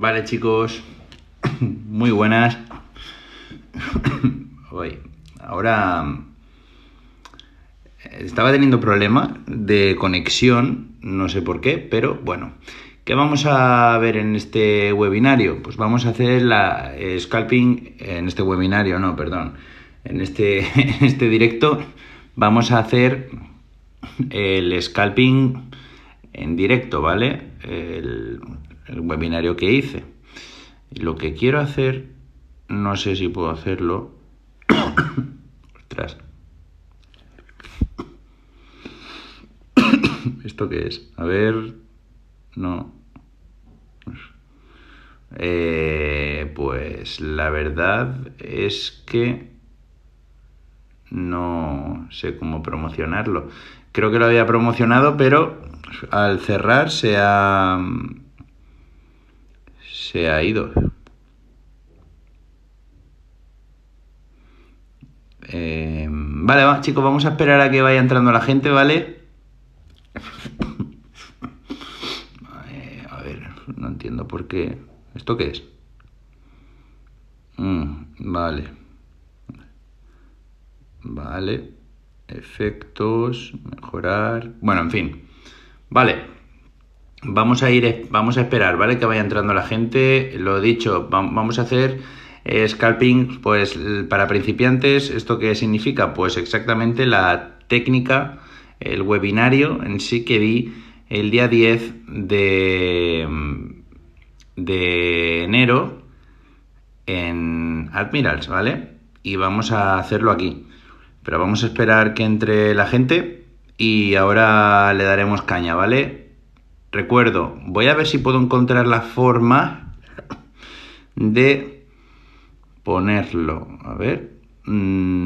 Vale, chicos. Muy buenas. Hoy, ahora eh, estaba teniendo problema de conexión, no sé por qué, pero bueno. ¿Qué vamos a ver en este webinario? Pues vamos a hacer la eh, scalping en este webinario, no, perdón. En este, este directo vamos a hacer el scalping en directo, ¿vale? El, el webinario que hice. Lo que quiero hacer, no sé si puedo hacerlo. Ostras. ¿Esto qué es? A ver. No. Eh, pues la verdad es que no sé cómo promocionarlo. Creo que lo había promocionado, pero al cerrar se ha, se ha ido. Eh, vale, va, chicos, vamos a esperar a que vaya entrando la gente, ¿vale? Eh, a ver, no entiendo por qué. ¿Esto qué es? Mm, vale. Vale. Efectos, mejorar. Bueno, en fin. Vale. Vamos a ir, vamos a esperar, ¿vale? Que vaya entrando la gente. Lo dicho, vamos a hacer eh, scalping, pues para principiantes, ¿esto qué significa? Pues exactamente la técnica, el webinario en sí que di el día 10 de, de enero en Admirals, ¿vale? Y vamos a hacerlo aquí. Pero vamos a esperar que entre la gente y ahora le daremos caña, ¿vale? Recuerdo, voy a ver si puedo encontrar la forma de ponerlo. A ver. Mm,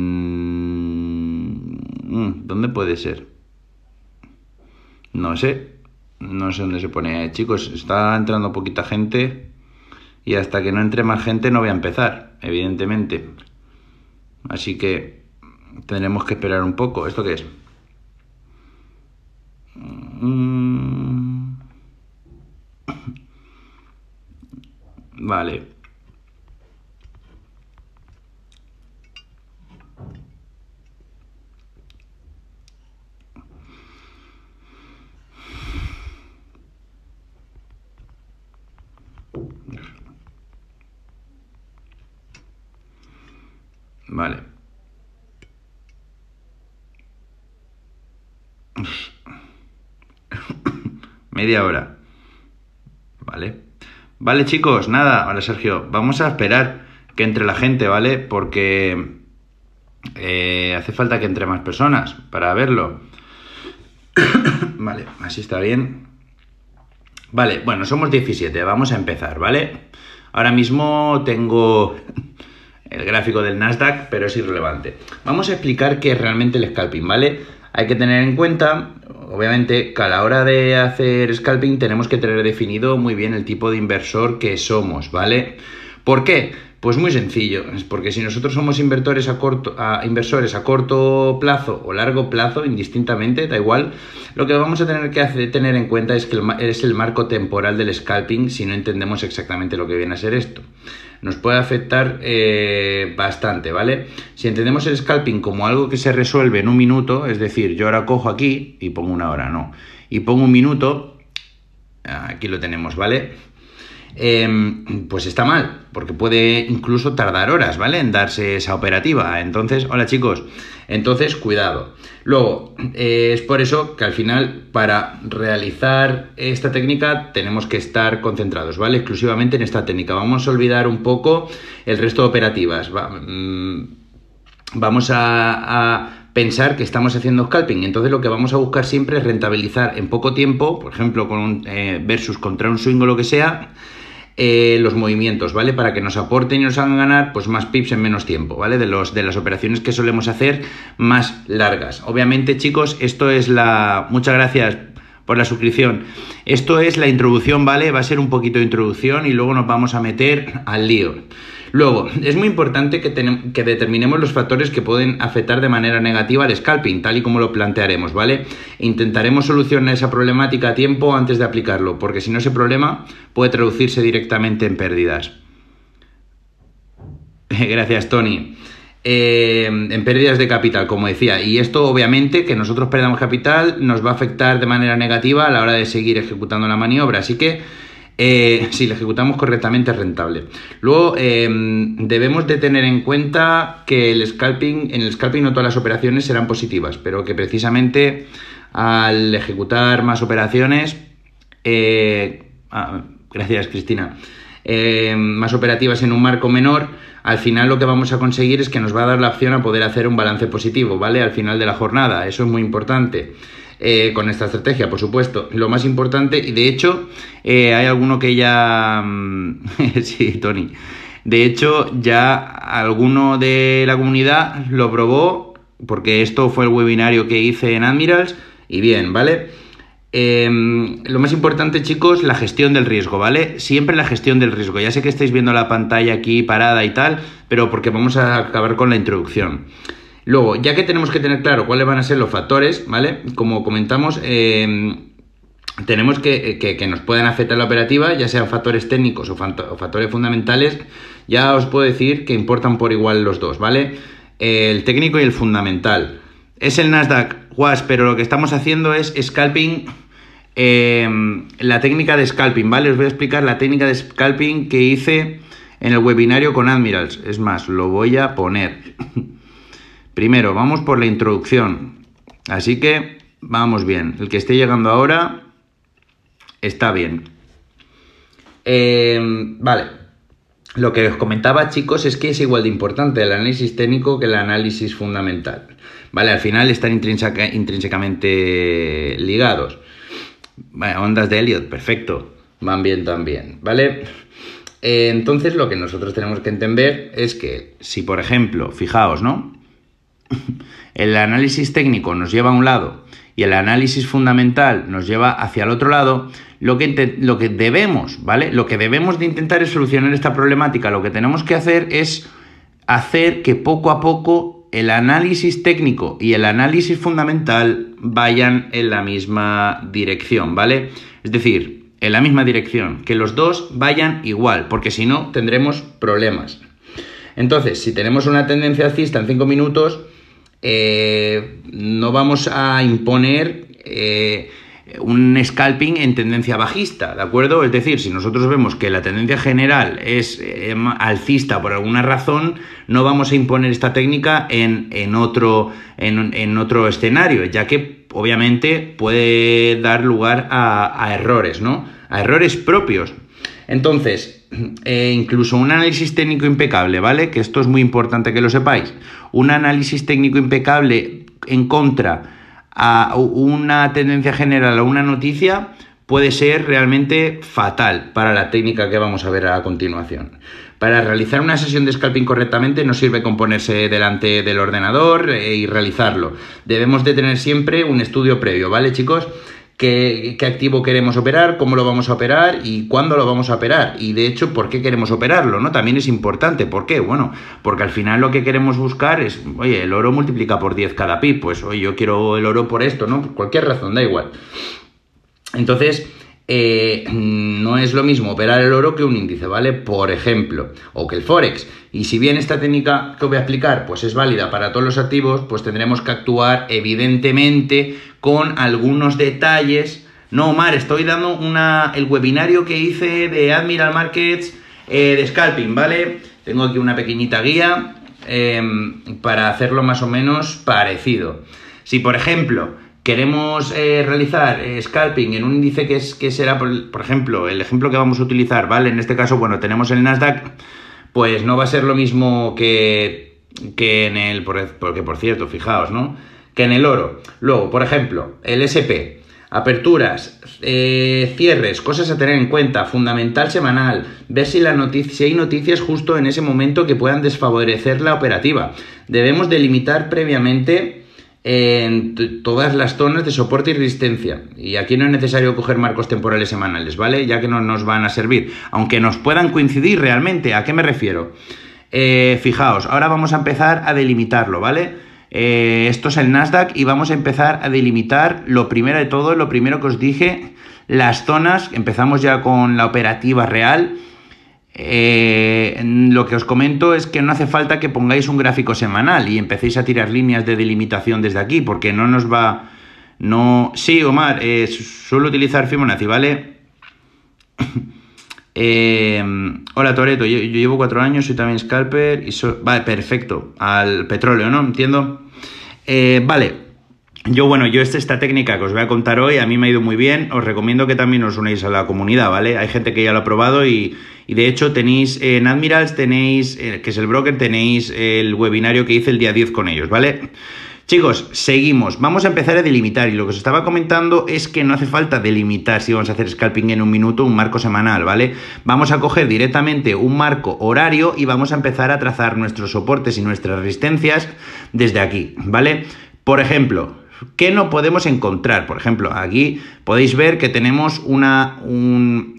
mm, ¿Dónde puede ser? No sé. No sé dónde se pone. chicos, está entrando poquita gente. Y hasta que no entre más gente no voy a empezar, evidentemente. Así que tenemos que esperar un poco. ¿Esto qué es? Mm, Vale. Vale. Media hora. Vale, chicos, nada, vale, Sergio, vamos a esperar que entre la gente, ¿vale? Porque eh, hace falta que entre más personas para verlo. vale, así está bien. Vale, bueno, somos 17, vamos a empezar, ¿vale? Ahora mismo tengo el gráfico del Nasdaq, pero es irrelevante. Vamos a explicar qué es realmente el scalping, ¿vale? Hay que tener en cuenta, obviamente, que a la hora de hacer scalping tenemos que tener definido muy bien el tipo de inversor que somos, ¿vale? ¿Por qué? Pues muy sencillo, es porque si nosotros somos inversores a, corto, plazo o largo plazo, indistintamente, da igual, lo que vamos a tener que tener en cuenta es que es el marco temporal del scalping si no entendemos exactamente lo que viene a ser esto nos puede afectar eh, bastante, ¿vale? Si entendemos el scalping como algo que se resuelve en un minuto, es decir, yo ahora cojo aquí y pongo una hora, no, y pongo un minuto, aquí lo tenemos, ¿vale? Em, pues está mal, porque puede incluso tardar horas, ¿vale? En darse esa operativa. Entonces, hola chicos, entonces cuidado. Luego, eh, es por eso que al final para realizar esta técnica tenemos que estar concentrados, ¿vale? Exclusivamente en esta técnica. Vamos a olvidar un poco el resto de operativas. Mm, vamos a, pensar que estamos haciendo scalping. Entonces lo que vamos a buscar siempre es rentabilizar en poco tiempo, por ejemplo, con un eh, versus contra un swing o lo que sea, eh, los movimientos, ¿vale? Para que nos aporten y nos hagan ganar pues más pips en menos tiempo, ¿vale? De, los, de las operaciones que solemos hacer más largas. Obviamente, chicos, esto es la... Muchas gracias por la suscripción. Esto es la introducción, ¿vale? Va a ser un poquito de introducción y luego nos vamos a meter al lío. Luego, es muy importante que, que, determinemos los factores que pueden afectar de manera negativa al scalping, tal y como lo plantearemos, ¿vale? Intentaremos solucionar esa problemática a tiempo antes de aplicarlo, porque si no ese problema puede traducirse directamente en pérdidas. Gracias, Tony. Em, en pérdidas de capital, como decía. Y esto obviamente que nosotros perdamos capital nos va a afectar de manera negativa a la hora de seguir ejecutando la maniobra. Así que eh, si la ejecutamos correctamente es rentable. Luego em, debemos de tener en cuenta que el scalping, en el scalping no todas las operaciones serán positivas, pero que precisamente al ejecutar más operaciones... Eh, ah, gracias Cristina. Eh, más operativas en un marco menor, al final lo que vamos a conseguir es que nos va a dar la opción a poder hacer un balance positivo, ¿vale? Al final de la jornada, eso es muy importante. Eh, con esta estrategia, por supuesto. Lo más importante, y de hecho, eh, hay alguno que ya. Mm, sí, Tony. De hecho, ya alguno de la comunidad lo probó, porque esto fue el webinario que hice en Admirals, y bien, ¿vale? Em, lo más importante, chicos, la gestión del riesgo, ¿vale? Siempre la gestión del riesgo. Ya sé que estáis viendo la pantalla aquí parada y tal, pero porque vamos a acabar con la introducción. Luego, ya que tenemos que tener claro cuáles van a ser los factores, ¿vale? Como comentamos, em, tenemos eh, que, que, nos puedan afectar la operativa, ya sean factores técnicos o, factores fundamentales, ya os puedo decir que importan por igual los dos, ¿vale? El técnico y el fundamental. Es el Nasdaq, guas, pero lo que estamos haciendo es scalping Em, la técnica de scalping, ¿vale? Os voy a explicar la técnica de scalping que hice en el webinario con Admirals. Es más, lo voy a poner. Primero, vamos por la introducción. Así que vamos bien. El que esté llegando ahora está bien. Em, vale. Lo que os comentaba, chicos, es que es igual de importante el análisis técnico que el análisis fundamental. Vale, al final están intrínsecamente ligados ondas de Elliot, perfecto. Van bien también, ¿vale? Eh, entonces lo que nosotros tenemos que entender es que si, por ejemplo, fijaos, ¿no? El análisis técnico nos lleva a un lado y el análisis fundamental nos lleva hacia el otro lado, lo que, lo que debemos, ¿vale? Lo que debemos de intentar es solucionar esta problemática. Lo que tenemos que hacer es hacer que poco a poco el análisis técnico y el análisis fundamental vayan en la misma dirección, ¿vale? Es decir, en la misma dirección, que los dos vayan igual, porque si no tendremos problemas. Entonces, si tenemos una tendencia alcista en 5 minutos, eh, no vamos a imponer eh, un scalping en tendencia bajista, ¿de acuerdo? Es decir, si nosotros vemos que la tendencia general es eh, em, alcista por alguna razón, no vamos a imponer esta técnica en, otro, en, otro escenario, ya que obviamente puede dar lugar a, errores, ¿no? A errores propios. Entonces, eh, incluso un análisis técnico impecable, ¿vale? Que esto es muy importante que lo sepáis. Un análisis técnico impecable en contra a una tendencia general o una noticia puede ser realmente fatal para la técnica que vamos a ver a continuación. Para realizar una sesión de scalping correctamente no sirve con ponerse delante del ordenador eh, y realizarlo. Debemos de tener siempre un estudio previo, ¿vale chicos? qué, activo queremos operar, cómo lo vamos a operar y cuándo lo vamos a operar. Y de hecho, por qué queremos operarlo, ¿no? También es importante. ¿Por qué? Bueno, porque al final lo que queremos buscar es, oye, el oro multiplica por 10 cada PIB, pues oye, yo quiero el oro por esto, ¿no? Por cualquier razón, da igual. Entonces, eh, no es lo mismo operar el oro que un índice, ¿vale? Por ejemplo, o que el Forex. Y si bien esta técnica que voy a explicar pues es válida para todos los activos, pues tendremos que actuar evidentemente con algunos detalles. No, Omar, estoy dando una, el webinario que hice de Admiral Markets eh, de Scalping, ¿vale? Tengo aquí una pequeñita guía eh, para hacerlo más o menos parecido. Si, por ejemplo, queremos eh, realizar eh, scalping en un índice que, es, que será, por, ejemplo, el ejemplo que vamos a utilizar, ¿vale? En este caso, bueno, tenemos el Nasdaq, pues no va a ser lo mismo que, que en el, porque por cierto, fijaos, ¿no? Que en el oro. Luego, por ejemplo, el SP. Aperturas, eh, cierres, cosas a tener en cuenta, fundamental semanal, ver si, la si hay noticias justo en ese momento que puedan desfavorecer la operativa. Debemos delimitar previamente en todas las zonas de soporte y resistencia. Y aquí no es necesario coger marcos temporales semanales, ¿vale? Ya que no nos van a servir, aunque nos puedan coincidir realmente. ¿A qué me refiero? Eh, fijaos, ahora vamos a empezar a delimitarlo, ¿vale? Eh, esto es el Nasdaq y vamos a empezar a delimitar lo primero de todo, lo primero que os dije, las zonas, empezamos ya con la operativa real, eh, lo que os comento es que no hace falta que pongáis un gráfico semanal y empecéis a tirar líneas de delimitación desde aquí, porque no nos va. No. Sí, Omar, eh, suelo utilizar Fibonacci, ¿vale? Eh, hola Toreto, yo, yo, llevo cuatro años, soy también scalper y soy. Vale, perfecto. Al petróleo, ¿no? Entiendo. vale, yo, bueno, yo esta, esta técnica que os voy a contar hoy a mí me ha ido muy bien. Os recomiendo que también os unáis a la comunidad, ¿vale? Hay gente que ya lo ha probado y, de hecho tenéis en Admirals, tenéis, eh, que es el broker, tenéis el webinario que hice el día 10 con ellos, ¿vale? Chicos, seguimos. Vamos a empezar a delimitar y lo que os estaba comentando es que no hace falta delimitar si vamos a hacer scalping en un minuto un marco semanal, ¿vale? Vamos a coger directamente un marco horario y vamos a empezar a trazar nuestros soportes y nuestras resistencias desde aquí, ¿vale? Por ejemplo, ¿Qué no podemos encontrar? Por ejemplo, aquí podéis ver que tenemos una,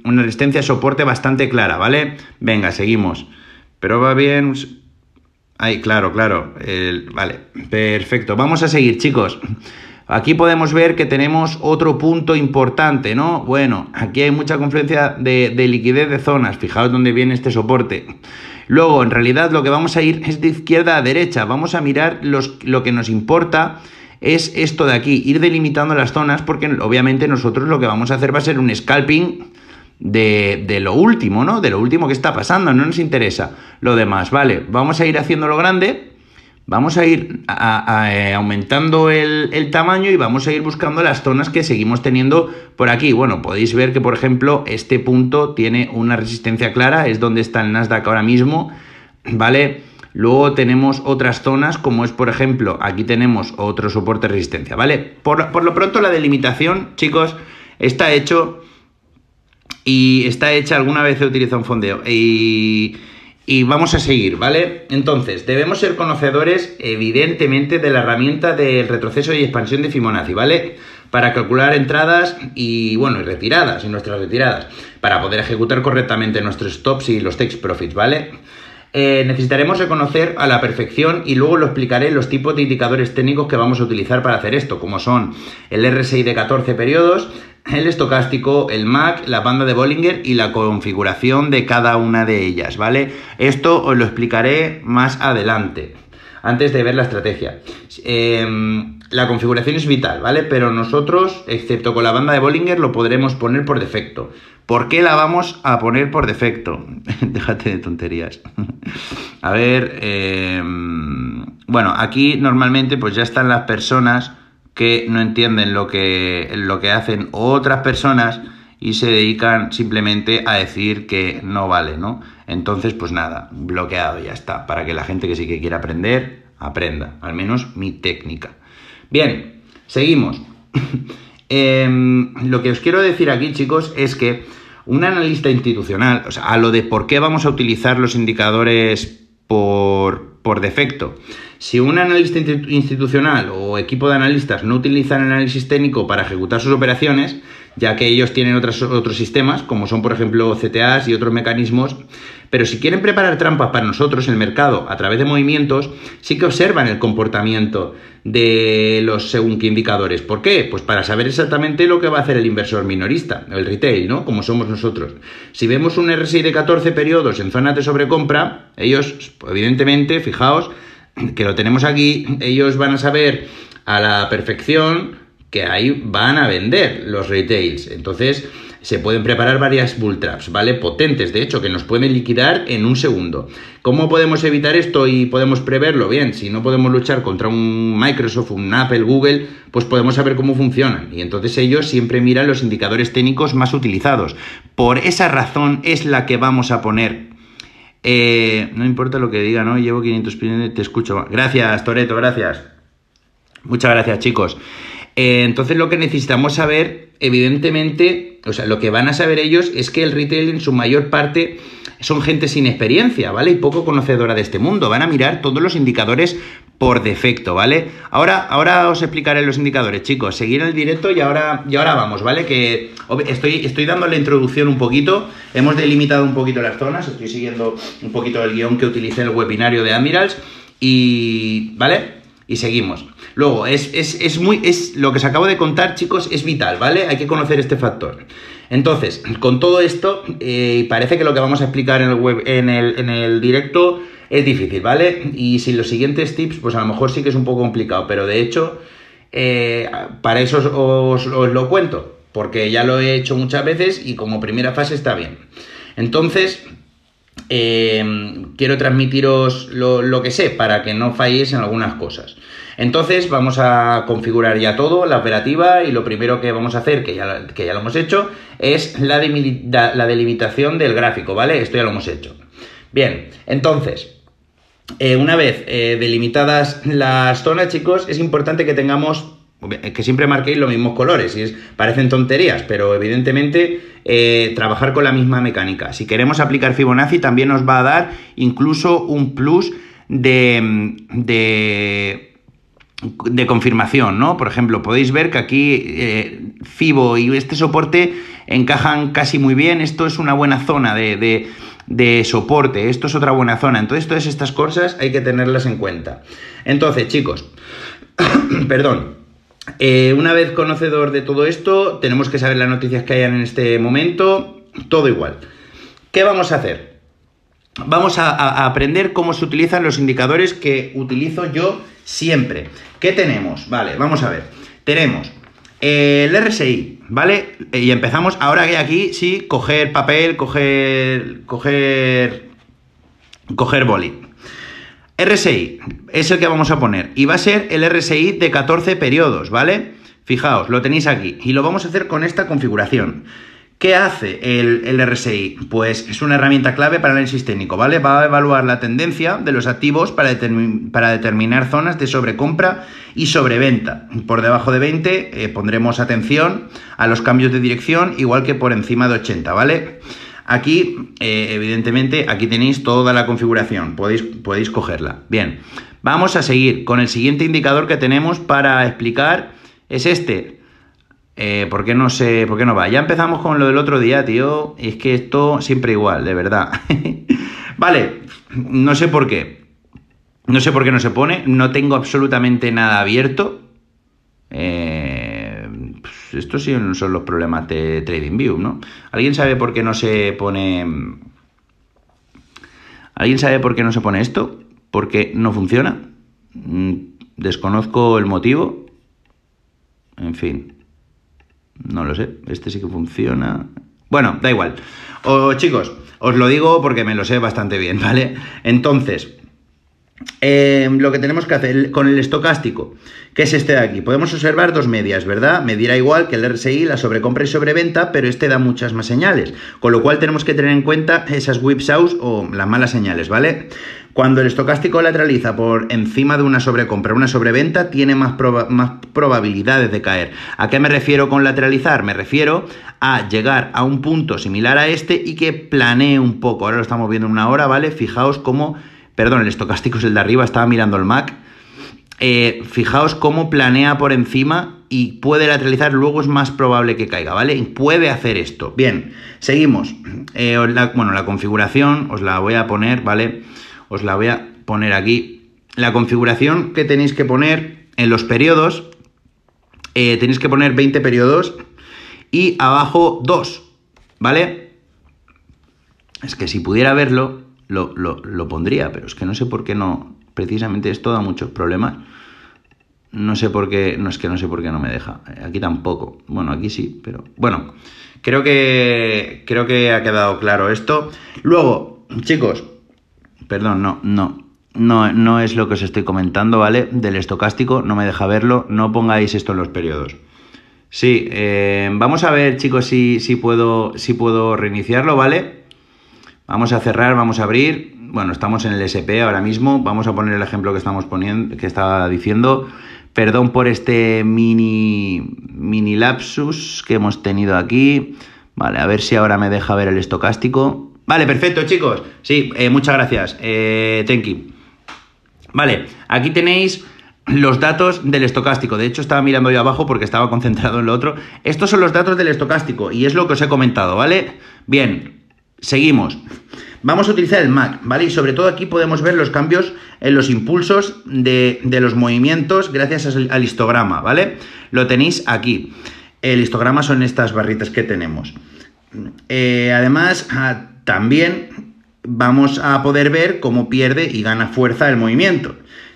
resistencia de soporte bastante clara, ¿vale? Venga, seguimos. Pero va bien... Pues, ahí, claro, claro. vale, perfecto. Vamos a seguir, chicos. Aquí podemos ver que tenemos otro punto importante, ¿no? Bueno, aquí hay mucha confluencia de, liquidez de zonas. Fijaos dónde viene este soporte. Luego, en realidad, lo que vamos a ir es de izquierda a derecha. Vamos a mirar los, lo que nos importa es esto de aquí, ir delimitando las zonas porque obviamente nosotros lo que vamos a hacer va a ser un scalping de, lo último, ¿no? De lo último que está pasando, no nos interesa lo demás, ¿vale? Vamos a ir haciendo lo grande, vamos a ir eh, aumentando el, el, tamaño y vamos a ir buscando las zonas que seguimos teniendo por aquí. Bueno, podéis ver que, por ejemplo, este punto tiene una resistencia clara, es donde está el Nasdaq ahora mismo, ¿vale? Luego tenemos otras zonas, como es por ejemplo, aquí tenemos otro soporte resistencia, ¿vale? Por, lo pronto la delimitación, chicos, está hecho y está hecha, alguna vez he utilizado un fondeo y, y vamos a seguir, ¿vale? Entonces, debemos ser conocedores evidentemente de la herramienta del retroceso y expansión de Fibonacci, ¿vale? para calcular entradas y bueno, y retiradas, y nuestras retiradas, para poder ejecutar correctamente nuestros stops y los takes profits, ¿vale? Eh, necesitaremos reconocer a la perfección y luego lo explicaré los tipos de indicadores técnicos que vamos a utilizar para hacer esto, como son el RSI de 14 periodos, el estocástico, el MAC, la banda de Bollinger y la configuración de cada una de ellas, ¿vale? Esto os lo explicaré más adelante, antes de ver la estrategia. Em, la configuración es vital, ¿vale? Pero nosotros, excepto con la banda de Bollinger, lo podremos poner por defecto. ¿Por qué la vamos a poner por defecto? Déjate de tonterías. a ver, em, bueno, aquí normalmente pues ya están las personas que no entienden lo que, lo que hacen otras personas y se dedican simplemente a decir que no vale, ¿no? Entonces, pues nada, bloqueado ya está, para que la gente que sí que quiera aprender, aprenda, al menos mi técnica. Bien, seguimos. Em, lo que os quiero decir aquí, chicos, es que un analista institucional, o sea, a lo de por qué vamos a utilizar los indicadores por, defecto, si un analista institucional o equipo de analistas no utilizan análisis técnico para ejecutar sus operaciones, ya que ellos tienen otros sistemas, como son por ejemplo CTAs y otros mecanismos pero si quieren preparar trampas para nosotros, en el mercado, a través de movimientos, sí que observan el comportamiento de los según qué indicadores. ¿Por qué? Pues para saber exactamente lo que va a hacer el inversor minorista, el retail, ¿no? Como somos nosotros. Si vemos un RSI de 14 periodos en zonas de sobrecompra, ellos, evidentemente, fijaos que lo tenemos aquí, ellos van a saber a la perfección que ahí van a vender los retails. Entonces, se pueden preparar varias bull traps, ¿vale? Potentes, de hecho, que nos pueden liquidar en un segundo. ¿Cómo podemos evitar esto y podemos preverlo? Bien, si no podemos luchar contra un Microsoft, un Apple, Google, pues podemos saber cómo funcionan. Y entonces ellos siempre miran los indicadores técnicos más utilizados. Por esa razón es la que vamos a poner eh, no importa lo que diga, ¿no? Llevo 500 te escucho. Gracias, Toreto, gracias. Muchas gracias, chicos. Eh, entonces, lo que necesitamos saber, evidentemente, o sea, lo que van a saber ellos es que el retail en su mayor parte son gente sin experiencia, ¿vale? Y poco conocedora de este mundo. Van a mirar todos los indicadores por defecto, ¿vale? Ahora, ahora os explicaré los indicadores, chicos. Seguir el directo y ahora, y ahora vamos, ¿vale? Que estoy, estoy dando la introducción un poquito. Hemos delimitado un poquito las zonas. Estoy siguiendo un poquito el guión que utilicé en el webinario de Admirals. Y, ¿vale? Y seguimos. Luego, es, es, es, muy. Es, lo que os acabo de contar, chicos, es vital, ¿vale? Hay que conocer este factor. Entonces, con todo esto, eh, parece que lo que vamos a explicar en el web, en el, en el directo, es difícil, ¿vale? Y sin los siguientes tips, pues a lo mejor sí que es un poco complicado, pero de hecho, eh, para eso os lo cuento, porque ya lo he hecho muchas veces y como primera fase está bien. Entonces, Em, quiero transmitiros lo, que sé para que no falléis en algunas cosas. Entonces vamos a configurar ya todo, la operativa, y lo primero que vamos a hacer, que ya, ya lo hemos hecho, es la, delimitación del gráfico, ¿vale? Esto ya lo hemos hecho. Bien, entonces, eh, una vez eh, delimitadas las zonas, chicos, es importante que tengamos que siempre marquéis los mismos colores, y parecen tonterías, pero evidentemente eh, trabajar con la misma mecánica. Si queremos aplicar Fibonacci también nos va a dar incluso un plus de, de, confirmación, ¿no? Por ejemplo, podéis ver que aquí eh, Fibo y este soporte encajan casi muy bien, esto es una buena zona de, de soporte, esto es otra buena zona, entonces todas estas cosas hay que tenerlas en cuenta. Entonces, chicos, perdón. Eh, una vez conocedor de todo esto, tenemos que saber las noticias que hayan en este momento, todo igual. ¿Qué vamos a hacer? Vamos a, aprender cómo se utilizan los indicadores que utilizo yo siempre. ¿Qué tenemos? Vale, vamos a ver. Tenemos eh, el RSI, ¿vale? Eh, y empezamos ahora que aquí, sí, coger papel, coger, coger, coger boli. RSI es el que vamos a poner y va a ser el RSI de 14 periodos, ¿vale? Fijaos, lo tenéis aquí y lo vamos a hacer con esta configuración. ¿Qué hace el, RSI? Pues es una herramienta clave para el análisis técnico, ¿vale? Va a evaluar la tendencia de los activos para, determinar zonas de sobrecompra y sobreventa. Por debajo de 20 eh, pondremos atención a los cambios de dirección, igual que por encima de 80, ¿vale? Aquí, eh, evidentemente, aquí tenéis toda la configuración, podéis, podéis cogerla. Bien, vamos a seguir con el siguiente indicador que tenemos para explicar, es este. porque eh, ¿por, qué no sé, ¿Por qué no va? Ya empezamos con lo del otro día, tío. Es que esto siempre igual, de verdad. vale, no sé por qué. No sé por qué no se pone. No tengo absolutamente nada abierto. Eh, pues estos sí son los problemas de TradingView, ¿no? ¿Alguien sabe por qué no se pone... ¿Alguien sabe por qué no se pone esto? ¿Por qué no funciona? Mm, desconozco el motivo. En fin. No lo sé. Este sí que funciona. Bueno, da igual. O, chicos, os lo digo porque me lo sé bastante bien, ¿vale? Entonces, Em, lo que tenemos que hacer con el estocástico, que es este de aquí. Podemos observar dos medias, ¿verdad? Medirá igual que el RSI, la sobrecompra y sobreventa, pero este da muchas más señales. Con lo cual tenemos que tener en cuenta esas whipsaws o las malas señales, ¿vale? Cuando el estocástico lateraliza por encima de una sobrecompra, una sobreventa, tiene más, más probabilidades de caer. ¿A qué me refiero con lateralizar? Me refiero a llegar a un punto similar a este y que planee un poco. Ahora lo estamos viendo en una hora, ¿vale? Fijaos cómo Perdón, el estocástico es el de arriba, estaba mirando el Mac. Eh, fijaos cómo planea por encima y puede lateralizar, luego es más probable que caiga, ¿vale? Y puede hacer esto. Bien, seguimos. Eh, bueno, la configuración os la voy a poner, ¿vale? Os la voy a poner aquí. La configuración que tenéis que poner en los periodos, eh, tenéis que poner 20 periodos y abajo 2, ¿vale? Es que si pudiera verlo, lo, pondría, pero es que no sé por qué no. Precisamente esto da muchos problemas. No sé por qué, no es que no sé por qué no me deja. Eh, aquí tampoco. Bueno, aquí sí, pero bueno, creo que creo que ha quedado claro esto. Luego, chicos, perdón, no, no. No, no es lo que os estoy comentando, ¿vale? Del estocástico, no me deja verlo, no pongáis esto en los periodos. Sí, eh, vamos a ver, chicos, si, si, puedo, si puedo reiniciarlo, ¿vale? Vamos a cerrar, vamos a abrir. Bueno, estamos en el SP ahora mismo. Vamos a poner el ejemplo que estamos poniendo, que estaba diciendo. Perdón por este mini, mini lapsus que hemos tenido aquí. Vale, a ver si ahora me deja ver el estocástico. Vale, perfecto, chicos. Sí, eh, muchas gracias. Eh, thank Vale, aquí tenéis los datos del estocástico. De hecho, estaba mirando yo abajo porque estaba concentrado en lo otro. Estos son los datos del estocástico y es lo que os he comentado, ¿vale? Bien, Seguimos. Vamos a utilizar el Mac, ¿vale? Y sobre todo aquí podemos ver los cambios en los impulsos de, los movimientos gracias al, histograma, ¿vale? Lo tenéis aquí. El histograma son estas barritas que tenemos. Eh, además, ah, también vamos a poder ver cómo pierde y gana fuerza el movimiento.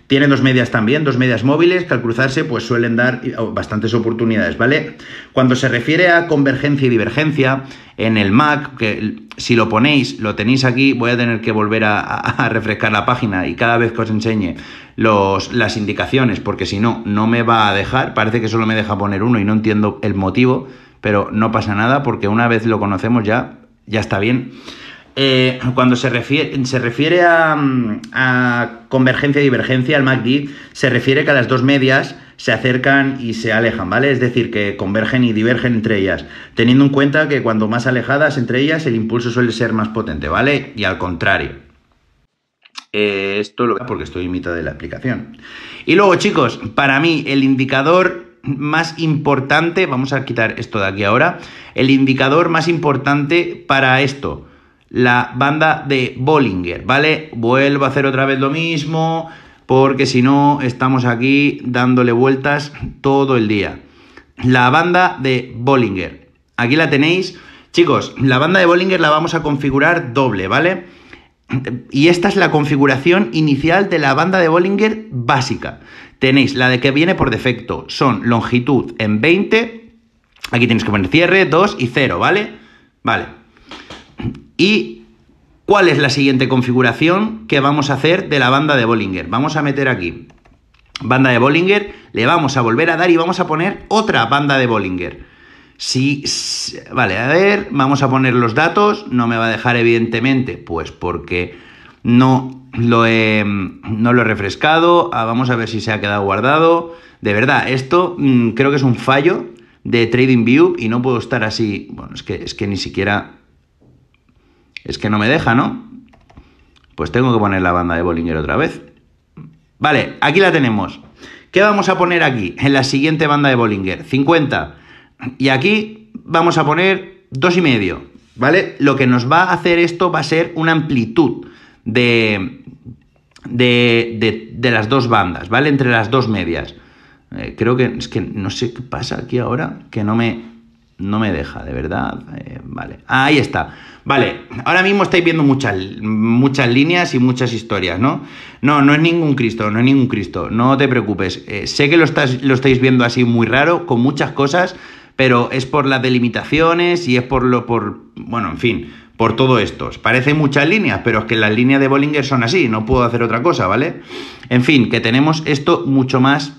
Tiene dos medias también, dos medias móviles que al cruzarse pues suelen dar eh, bastantes oportunidades, ¿vale? Cuando se refiere a convergencia y divergencia, en el Mac, que si lo ponéis, lo tenéis aquí, voy a tener que volver a, refrescar la página y cada vez que os enseñe los, las indicaciones, porque si no, no me va a dejar, parece que solo me deja poner uno y no entiendo el motivo, pero no pasa nada porque una vez lo conocemos ya, ya está bien. Eh, cuando se refiere, a, convergencia y divergencia, al MACD, se refiere que a las dos medias se acercan y se alejan, ¿vale? Es decir, que convergen y divergen entre ellas, teniendo en cuenta que cuando más alejadas entre ellas, el impulso suele ser más potente, ¿vale? Y al contrario. Eh, esto lo porque estoy en mitad de la aplicación. Y luego, chicos, para mí el indicador más importante, vamos a quitar esto de aquí ahora, el indicador más importante para esto, la banda de Bollinger, ¿vale? Vuelvo a hacer otra vez lo mismo, porque si no, estamos aquí dándole vueltas todo el día. La banda de Bollinger, aquí la tenéis. Chicos, la banda de Bollinger la vamos a configurar doble, ¿vale? Y esta es la configuración inicial de la banda de Bollinger básica. Tenéis la de que viene por defecto, son longitud en 20, aquí tenéis que poner cierre, 2 y 0, ¿vale? Vale. ¿Y cuál es la siguiente configuración que vamos a hacer de la banda de Bollinger? Vamos a meter aquí banda de Bollinger, le vamos a volver a dar y vamos a poner otra banda de Bollinger. Si, vale, a ver, vamos a poner los datos, no me va a dejar evidentemente, pues porque no lo he, no lo refrescado, ah, vamos a ver si se ha quedado guardado. De verdad, esto mm, creo que es un fallo de Trading View y no puedo estar así, bueno, que, es que ni siquiera es que no me deja, ¿no? Pues tengo que poner la banda de Bollinger otra vez. Vale, aquí la tenemos. ¿Qué vamos a poner aquí? En la siguiente banda de Bollinger, 50. Y aquí vamos a poner 2,5, ¿vale? Lo que nos va a hacer esto va a ser una amplitud de, de, de, las dos bandas, ¿vale? Entre las dos medias. Eh, creo que es que no sé qué pasa aquí ahora, que no me... No me deja, de verdad. Eh, vale, ahí está. Vale, ahora mismo estáis viendo muchas, muchas líneas y muchas historias, ¿no? No, no es ningún Cristo, no es ningún Cristo, no te preocupes. Eh, sé que lo, lo estáis viendo así muy raro, con muchas cosas, pero es por las delimitaciones y es por lo, por, bueno, en fin, por todo esto. Parecen muchas líneas, pero es que las líneas de Bollinger son así, no puedo hacer otra cosa, ¿vale? En fin, que tenemos esto mucho más...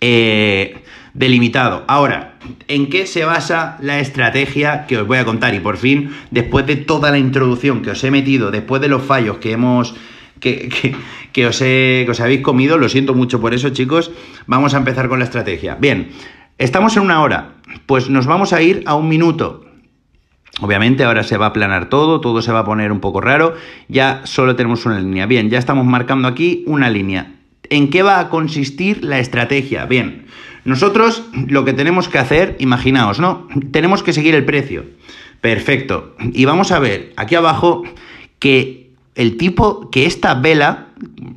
Eh, delimitado. Ahora, ¿en qué se basa la estrategia que os voy a contar? Y por fin, después de toda la introducción que os he metido, después de los fallos que hemos... Que, que, os, he, que os habéis comido, lo siento mucho por eso chicos, vamos a empezar con la estrategia. Bien, estamos en una hora, pues nos vamos a ir a un minuto, Obviamente ahora se va a aplanar todo, todo se va a poner un poco raro, ya solo tenemos una línea. Bien, ya estamos marcando aquí una línea. ¿En qué va a consistir la estrategia? Bien, nosotros lo que tenemos que hacer, imaginaos, ¿no? Tenemos que seguir el precio. Perfecto. Y vamos a ver aquí abajo que el tipo que esta vela,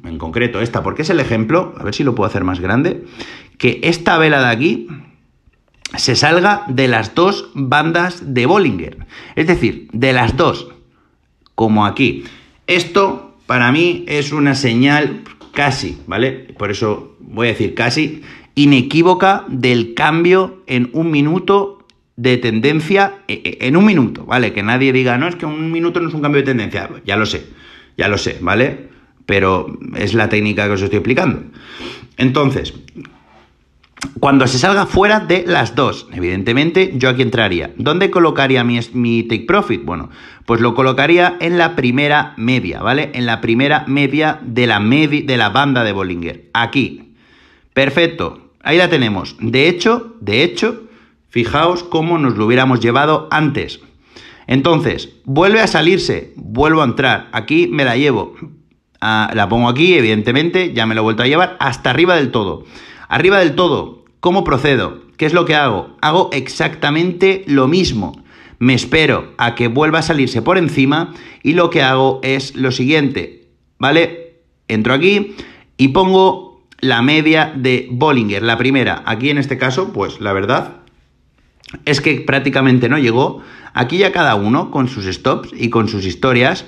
en concreto esta, porque es el ejemplo, a ver si lo puedo hacer más grande, que esta vela de aquí se salga de las dos bandas de Bollinger. Es decir, de las dos, como aquí. Esto para mí es una señal casi, ¿vale? Por eso voy a decir casi, inequívoca del cambio en un minuto de tendencia, eh, eh, en un minuto, ¿vale? Que nadie diga, no, es que un minuto no es un cambio de tendencia, ya lo sé, ya lo sé, ¿vale? Pero es la técnica que os estoy explicando. Entonces, cuando se salga fuera de las dos, evidentemente, yo aquí entraría. ¿Dónde colocaría mi, take profit? Bueno, pues lo colocaría en la primera media, ¿vale? En la primera media de la, media, de la banda de Bollinger. Aquí. Perfecto. Ahí la tenemos. De hecho, de hecho, fijaos cómo nos lo hubiéramos llevado antes. Entonces, vuelve a salirse, vuelvo a entrar. Aquí me la llevo. Ah, la pongo aquí, evidentemente, ya me lo he vuelto a llevar hasta arriba del todo. Arriba del todo, ¿cómo procedo? ¿Qué es lo que hago? Hago exactamente lo mismo. Me espero a que vuelva a salirse por encima y lo que hago es lo siguiente, ¿vale? Entro aquí y pongo la media de Bollinger. La primera, aquí en este caso, pues la verdad es que prácticamente no llegó. Aquí ya cada uno con sus stops y con sus historias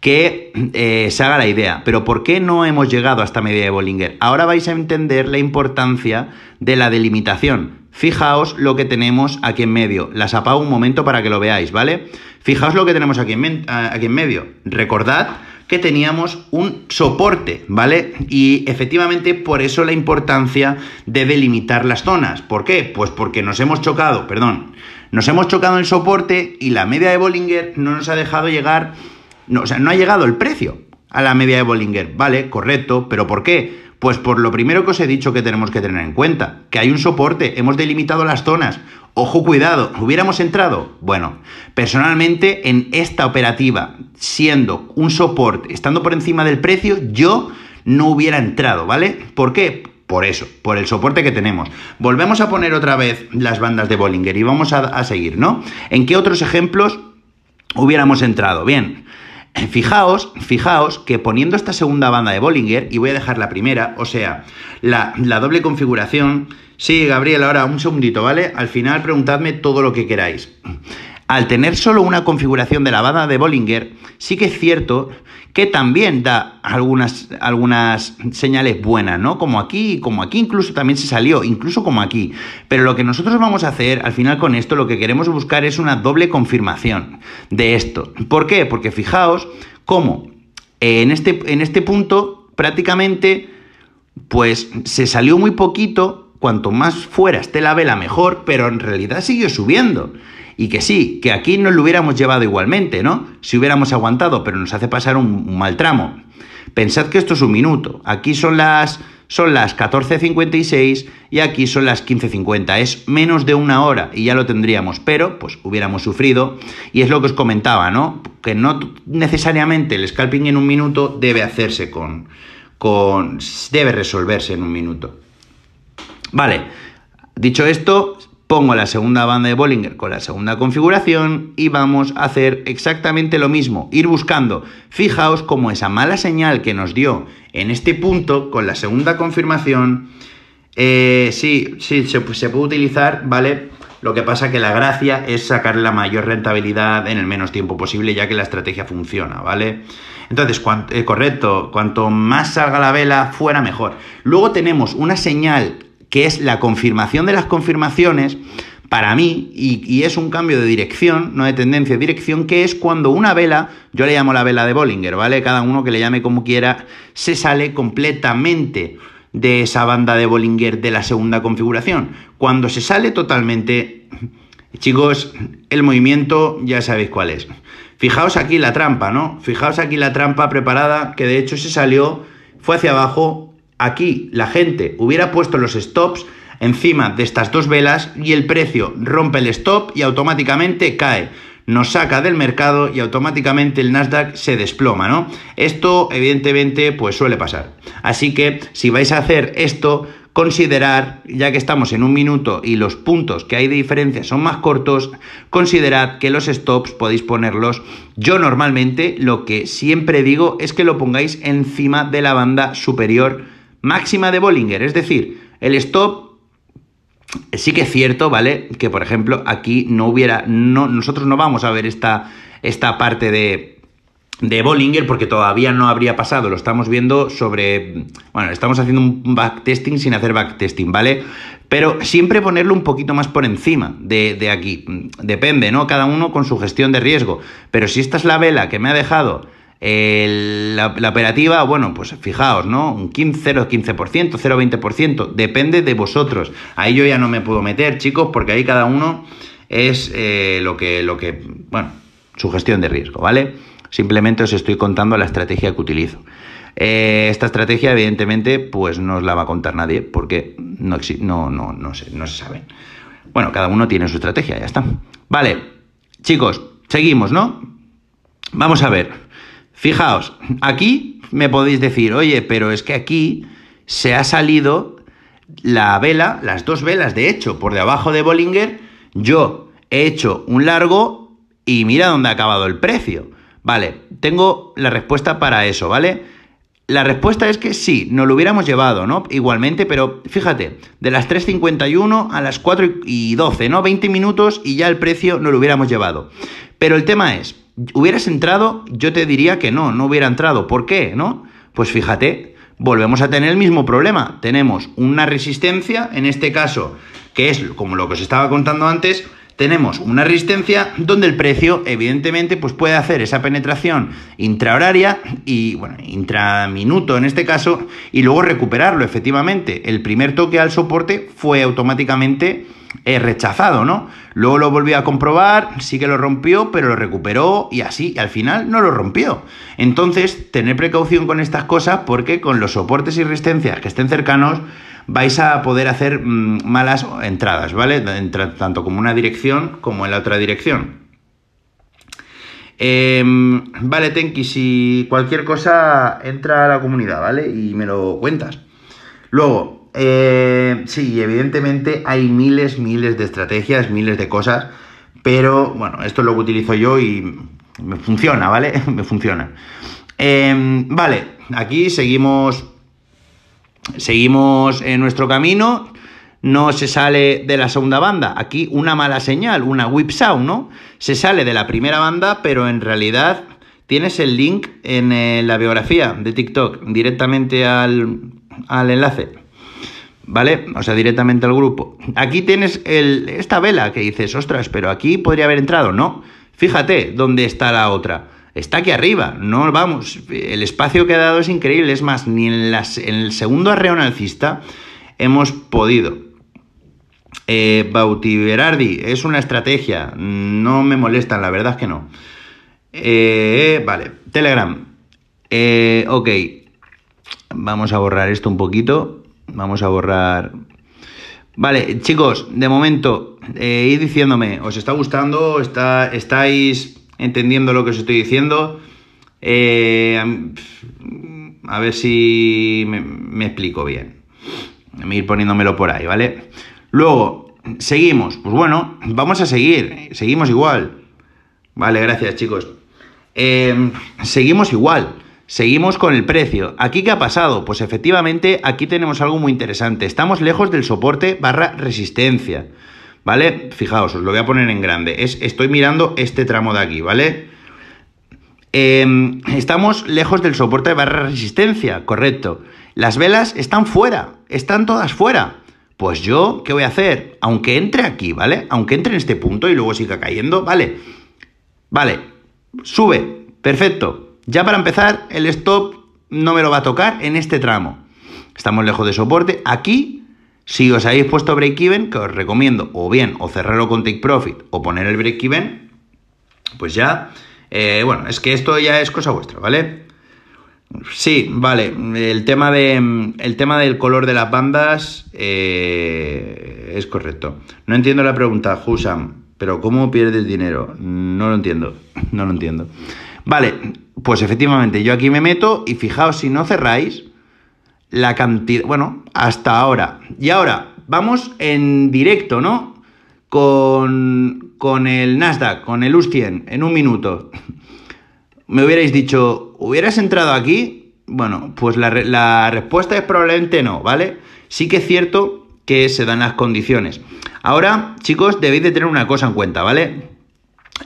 que eh, se haga la idea. Pero ¿por qué no hemos llegado a esta media de Bollinger? Ahora vais a entender la importancia de la delimitación. Fijaos lo que tenemos aquí en medio. Las apago un momento para que lo veáis, ¿vale? Fijaos lo que tenemos aquí en, eh, aquí en medio. Recordad que teníamos un soporte, ¿vale? Y efectivamente por eso la importancia de delimitar las zonas. ¿Por qué? Pues porque nos hemos chocado, perdón, nos hemos chocado en el soporte y la media de Bollinger no nos ha dejado llegar, no, o sea, no ha llegado el precio a la media de Bollinger, ¿vale? Correcto, pero ¿por qué? Pues por lo primero que os he dicho que tenemos que tener en cuenta, que hay un soporte, hemos delimitado las zonas. Ojo, cuidado, ¿hubiéramos entrado? Bueno, personalmente en esta operativa, siendo un soporte, estando por encima del precio, yo no hubiera entrado, ¿vale? ¿Por qué? Por eso, por el soporte que tenemos. Volvemos a poner otra vez las bandas de Bollinger y vamos a, seguir, ¿no? ¿En qué otros ejemplos hubiéramos entrado? Bien, Fijaos, fijaos que poniendo esta segunda banda de Bollinger, y voy a dejar la primera, o sea, la, doble configuración. Sí, Gabriel, ahora un segundito, ¿vale? Al final preguntadme todo lo que queráis. Al tener solo una configuración de lavada de Bollinger, sí que es cierto que también da algunas, algunas señales buenas, ¿no? Como aquí, como aquí incluso también se salió, incluso como aquí. Pero lo que nosotros vamos a hacer al final con esto, lo que queremos buscar es una doble confirmación de esto. ¿Por qué? Porque fijaos cómo en este, en este punto prácticamente pues se salió muy poquito cuanto más fuera esté la vela mejor, pero en realidad siguió subiendo. Y que sí, que aquí nos lo hubiéramos llevado igualmente, ¿no? Si hubiéramos aguantado, pero nos hace pasar un, mal tramo. Pensad que esto es un minuto. Aquí son las, son las 14.56 y aquí son las 15.50. Es menos de una hora y ya lo tendríamos, pero pues hubiéramos sufrido. Y es lo que os comentaba, ¿no? Que no necesariamente el scalping en un minuto debe hacerse con... con debe resolverse en un minuto. Vale, dicho esto, pongo la segunda banda de Bollinger con la segunda configuración y vamos a hacer exactamente lo mismo, ir buscando. Fijaos cómo esa mala señal que nos dio en este punto con la segunda confirmación, eh, sí, sí, se, puede utilizar, ¿vale? Lo que pasa que la gracia es sacar la mayor rentabilidad en el menos tiempo posible, ya que la estrategia funciona, ¿vale? Entonces, eh, correcto, cuanto más salga la vela, fuera mejor. Luego tenemos una señal que es la confirmación de las confirmaciones para mí, y, es un cambio de dirección, no de tendencia, de dirección, que es cuando una vela, yo le llamo la vela de Bollinger, ¿vale? Cada uno que le llame como quiera, se sale completamente de esa banda de Bollinger de la segunda configuración. Cuando se sale totalmente, chicos, el movimiento ya sabéis cuál es. Fijaos aquí la trampa, ¿no? Fijaos aquí la trampa preparada, que de hecho se salió, fue hacia abajo, aquí la gente hubiera puesto los stops encima de estas dos velas y el precio rompe el stop y automáticamente cae. Nos saca del mercado y automáticamente el Nasdaq se desploma, ¿no? Esto evidentemente pues suele pasar. Así que si vais a hacer esto, considerar, ya que estamos en un minuto y los puntos que hay de diferencia son más cortos, considerad que los stops podéis ponerlos. Yo normalmente lo que siempre digo es que lo pongáis encima de la banda superior máxima de Bollinger, es decir, el stop sí que es cierto, ¿vale? Que por ejemplo aquí no hubiera, no, nosotros no vamos a ver esta, esta parte de, de Bollinger porque todavía no habría pasado, lo estamos viendo sobre, bueno, estamos haciendo un backtesting sin hacer backtesting, ¿vale? Pero siempre ponerlo un poquito más por encima de, de aquí, depende, ¿no? Cada uno con su gestión de riesgo, pero si esta es la vela que me ha dejado la, operativa, bueno, pues fijaos, ¿no? Un 15, 0,15%, 0,20%, depende de vosotros. Ahí yo ya no me puedo meter, chicos, porque ahí cada uno es eh, lo, que, lo que, bueno, su gestión de riesgo, ¿vale? Simplemente os estoy contando la estrategia que utilizo. Eh, esta estrategia, evidentemente, pues no os la va a contar nadie, porque no, no, no, no se sabe. Bueno, cada uno tiene su estrategia, ya está. Vale, chicos, seguimos, ¿no? Vamos a ver. Fijaos, aquí me podéis decir, oye, pero es que aquí se ha salido la vela, las dos velas, de hecho, por debajo de Bollinger, yo he hecho un largo y mira dónde ha acabado el precio. Vale, tengo la respuesta para eso, ¿vale? La respuesta es que sí, nos lo hubiéramos llevado, ¿no? Igualmente, pero fíjate, de las 3.51 a las 4 y 12, ¿no? 20 minutos y ya el precio no lo hubiéramos llevado. Pero el tema es, ¿Hubieras entrado? Yo te diría que no, no hubiera entrado. ¿Por qué? ¿No? Pues fíjate, volvemos a tener el mismo problema. Tenemos una resistencia, en este caso, que es como lo que os estaba contando antes, tenemos una resistencia donde el precio, evidentemente, pues puede hacer esa penetración intrahoraria y, bueno, intraminuto en este caso, y luego recuperarlo, efectivamente. El primer toque al soporte fue automáticamente He rechazado, ¿no? Luego lo volvió a comprobar, sí que lo rompió, pero lo recuperó y así, al final no lo rompió. Entonces, tener precaución con estas cosas porque con los soportes y resistencias que estén cercanos vais a poder hacer mm, malas entradas, ¿vale? tanto como una dirección como en la otra dirección. Em, vale, Tenki, si cualquier cosa entra a la comunidad, ¿vale? Y me lo cuentas. Luego, eh, sí, evidentemente hay miles, miles de estrategias, miles de cosas, pero bueno, esto es lo que utilizo yo y me funciona, ¿vale? me funciona. Em, vale, aquí seguimos, seguimos en nuestro camino. No se sale de la segunda banda. Aquí una mala señal, una whip ¿no? Se sale de la primera banda, pero en realidad tienes el link en eh, la biografía de TikTok directamente al enlace. ¿vale? O sea, directamente al grupo. Aquí tienes esta vela que dices, ostras, pero aquí podría haber entrado, ¿no? Fíjate dónde está la otra. Está aquí arriba, no vamos, el espacio que ha dado es increíble, es más, ni en, las, en el segundo arreo alcista hemos podido. Eh, Bautiberardi, es una estrategia, no me molestan, la verdad es que no. Eh, vale, Telegram. Eh, ok, vamos a borrar esto un poquito. Vamos a borrar. Vale, chicos, de momento, eh, ir diciéndome, ¿os está gustando? Está, ¿Estáis entendiendo lo que os estoy diciendo? Eh, a ver si me, explico bien. Me ir poniéndomelo por ahí, ¿vale? Luego, seguimos. Pues bueno, vamos a seguir. Seguimos igual. Vale, gracias, chicos. Eh, seguimos igual. Seguimos con el precio. ¿Aquí qué ha pasado? Pues efectivamente aquí tenemos algo muy interesante. Estamos lejos del soporte barra resistencia. ¿Vale? Fijaos, os lo voy a poner en grande. Es, estoy mirando este tramo de aquí, ¿vale? Em, estamos lejos del soporte barra resistencia, correcto. Las velas están fuera, están todas fuera. Pues yo, ¿qué voy a hacer? Aunque entre aquí, ¿vale? Aunque entre en este punto y luego siga cayendo, ¿vale? Vale, sube, perfecto, ya para empezar, el stop no me lo va a tocar en este tramo. Estamos lejos de soporte. Aquí, si os habéis puesto break-even, que os recomiendo o bien o cerrarlo con take profit o poner el break-even, pues ya, eh, bueno, es que esto ya es cosa vuestra, ¿vale? Sí, vale. El tema, de, el tema del color de las bandas eh, es correcto. No entiendo la pregunta, Husam, pero ¿cómo pierdes dinero? No lo entiendo, no lo entiendo. Vale, pues efectivamente, yo aquí me meto y fijaos si no cerráis la cantidad, bueno, hasta ahora. Y ahora, vamos en directo, ¿no? Con, el Nasdaq, con el USTIEN, en un minuto. Me hubierais dicho, ¿hubieras entrado aquí? Bueno, pues la respuesta es probablemente no, ¿vale? Sí que es cierto que se dan las condiciones. Ahora, chicos, debéis de tener una cosa en cuenta, ¿vale?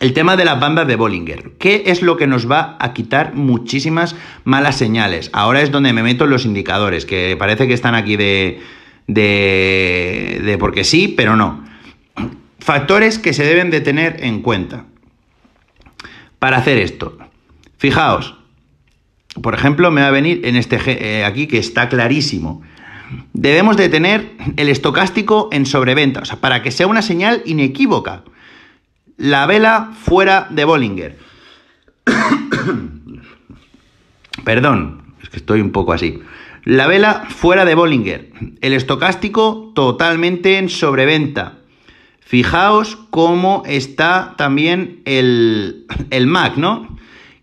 El tema de las bandas de Bollinger. ¿Qué es lo que nos va a quitar muchísimas malas señales? Ahora es donde me meto los indicadores, que parece que están aquí de, de, porque sí, pero no. Factores que se deben de tener en cuenta para hacer esto. Fijaos, por ejemplo, me va a venir en este eh, aquí que está clarísimo. Debemos de tener el estocástico en sobreventa, o sea, para que sea una señal inequívoca la vela fuera de Bollinger. Perdón, es que estoy un poco así. La vela fuera de Bollinger. El estocástico totalmente en sobreventa. Fijaos cómo está también el, el Mac, ¿no?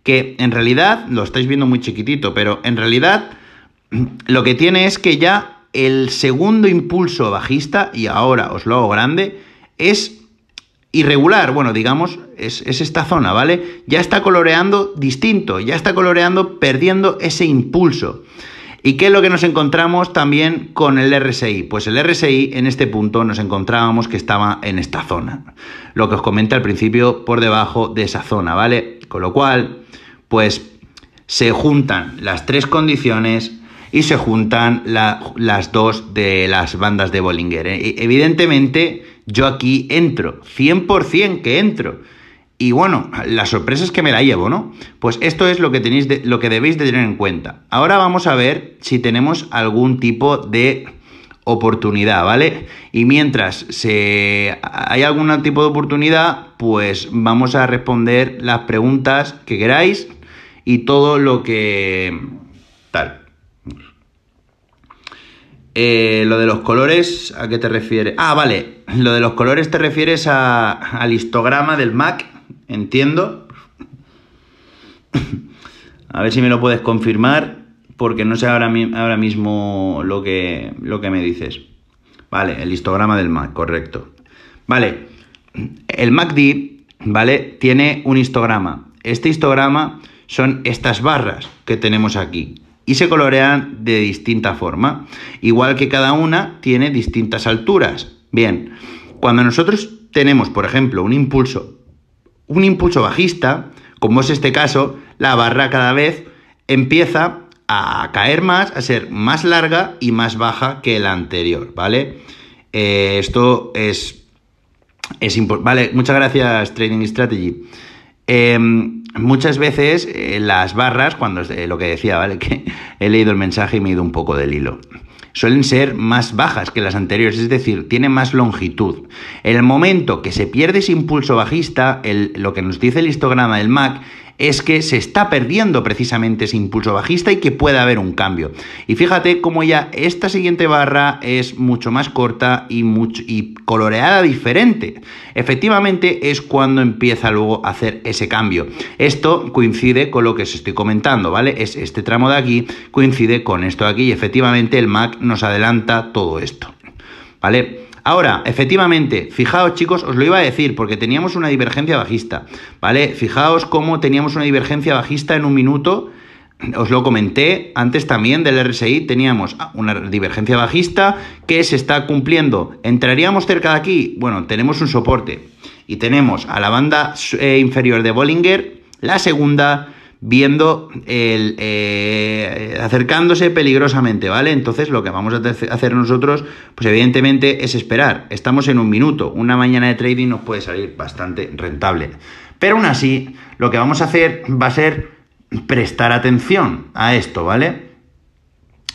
Que en realidad, lo estáis viendo muy chiquitito, pero en realidad lo que tiene es que ya el segundo impulso bajista, y ahora os lo hago grande, es irregular, bueno, digamos, es, esta zona, ¿vale? Ya está coloreando distinto, ya está coloreando perdiendo ese impulso. ¿Y qué es lo que nos encontramos también con el RSI? Pues el RSI en este punto nos encontrábamos que estaba en esta zona, lo que os comenté al principio por debajo de esa zona, ¿vale? Con lo cual, pues se juntan las tres condiciones y se juntan las dos de las bandas de Bollinger. ¿eh? Evidentemente, yo aquí entro, 100% que entro. Y bueno, la sorpresa es que me la llevo, ¿no? Pues esto es lo que, tenéis lo que debéis de tener en cuenta. Ahora vamos a ver si tenemos algún tipo de oportunidad, ¿vale? Y mientras se, hay algún tipo de oportunidad, pues vamos a responder las preguntas que queráis y todo lo que... tal. Eh, lo de los colores, ¿a qué te refieres? Ah, vale, lo de los colores te refieres al histograma del Mac, entiendo. A ver si me lo puedes confirmar, porque no sé ahora, mismo lo que, lo que me dices. Vale, el histograma del Mac, correcto. Vale, el MACD, ¿vale? Tiene un histograma. Este histograma son estas barras que tenemos aquí y se colorean de distinta forma, igual que cada una tiene distintas alturas. Bien, cuando nosotros tenemos, por ejemplo, un impulso, un impulso bajista, como es este caso, la barra cada vez empieza a caer más, a ser más larga y más baja que la anterior, ¿vale? Eh, esto es, es importante. Vale, muchas gracias, Trading Strategy. Em, muchas veces eh, las barras, cuando eh, lo que decía, ¿vale? Que he leído el mensaje y me he ido un poco del hilo suelen ser más bajas que las anteriores, es decir, tiene más longitud. El momento que se pierde ese impulso bajista, lo que nos dice el histograma del MAC es que se está perdiendo precisamente ese impulso bajista y que puede haber un cambio. Y fíjate cómo ya esta siguiente barra es mucho más corta y, y coloreada diferente. Efectivamente es cuando empieza luego a hacer ese cambio. Esto coincide con lo que os estoy comentando, ¿vale? Es este tramo de aquí coincide con esto de aquí y efectivamente el Mac nos adelanta todo esto. ¿Vale? Ahora, efectivamente, fijaos chicos, os lo iba a decir porque teníamos una divergencia bajista, ¿vale? Fijaos cómo teníamos una divergencia bajista en un minuto. Os lo comenté antes también del RSI, teníamos una divergencia bajista que se está cumpliendo. ¿Entraríamos cerca de aquí? Bueno, tenemos un soporte y tenemos a la banda eh, inferior de Bollinger, la segunda, viendo el eh, acercándose peligrosamente, ¿vale? Entonces lo que vamos a hacer nosotros, pues evidentemente es esperar. Estamos en un minuto, una mañana de trading nos puede salir bastante rentable. Pero aún así, lo que vamos a hacer va a ser prestar atención a esto, ¿vale?